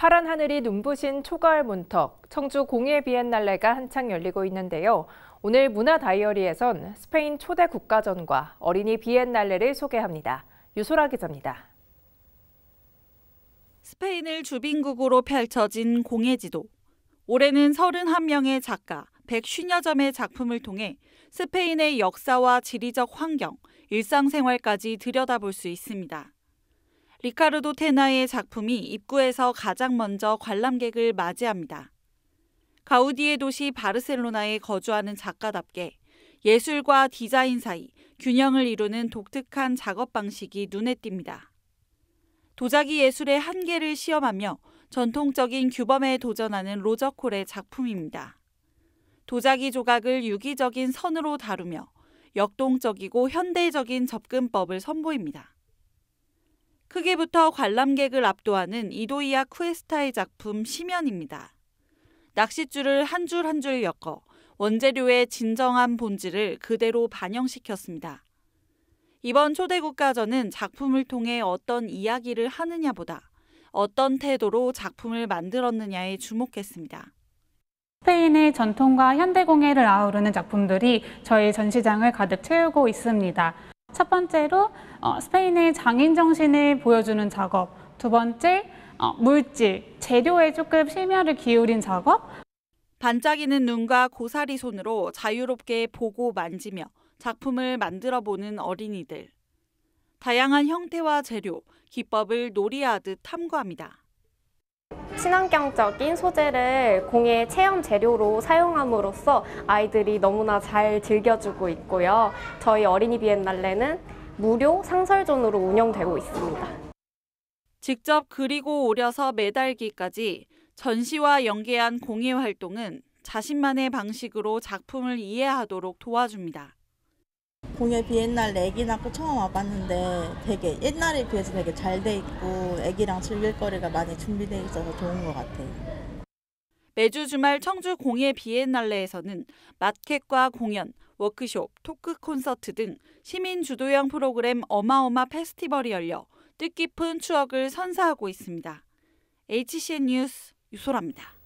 파란 하늘이 눈부신 초가을 문턱, 청주 공예 비엔날레가 한창 열리고 있는데요. 오늘 문화 다이어리에선 스페인 초대 국가전과 어린이 비엔날레를 소개합니다. 유소라 기자입니다. 스페인을 주빈국으로 펼쳐진 공예 지도. 올해는 31명의 작가, 1 0 0여 점의 작품을 통해 스페인의 역사와 지리적 환경, 일상생활까지 들여다볼 수 있습니다. 리카르도 테나의 작품이 입구에서 가장 먼저 관람객을 맞이합니다. 가우디의 도시 바르셀로나에 거주하는 작가답게 예술과 디자인 사이 균형을 이루는 독특한 작업 방식이 눈에 띕니다. 도자기 예술의 한계를 시험하며 전통적인 규범에 도전하는 로저콜의 작품입니다. 도자기 조각을 유기적인 선으로 다루며 역동적이고 현대적인 접근법을 선보입니다. 크기부터 관람객을 압도하는 이도이아 쿠에스타의 작품 시면입니다. 낚싯줄을 한 줄 한 줄 엮어 원재료의 진정한 본질을 그대로 반영시켰습니다. 이번 초대국가전은 작품을 통해 어떤 이야기를 하느냐보다 어떤 태도로 작품을 만들었느냐에 주목했습니다. 스페인의 전통과 현대공예를 아우르는 작품들이 저희 전시장을 가득 채우고 있습니다. 첫 번째로 어, 스페인의 장인 정신을 보여주는 작업, 두 번째 어, 물질, 재료에 조금 심혈을 기울인 작업. 반짝이는 눈과 고사리 손으로 자유롭게 보고 만지며 작품을 만들어 보는 어린이들. 다양한 형태와 재료, 기법을 놀이하듯 탐구합니다. 친환경적인 소재를 공예 체험 재료로 사용함으로써 아이들이 너무나 잘 즐겨주고 있고요. 저희 어린이 비엔날레는 무료 상설존으로 운영되고 있습니다. 직접 그리고 오려서 매달기까지 전시와 연계한 공예 활동은 자신만의 방식으로 작품을 이해하도록 도와줍니다. 공예 비엔날레 애기 낳고 처음 와봤는데 되게 옛날에 비해서 되게 잘 돼 있고 애기랑 즐길 거리가 많이 준비돼 있어서 좋은 것 같아요. 매주 주말 청주 공예 비엔날레에서는 마켓과 공연, 워크숍, 토크 콘서트 등 시민 주도형 프로그램 어마어마 페스티벌이 열려 뜻깊은 추억을 선사하고 있습니다. HCN 뉴스 유소라입니다.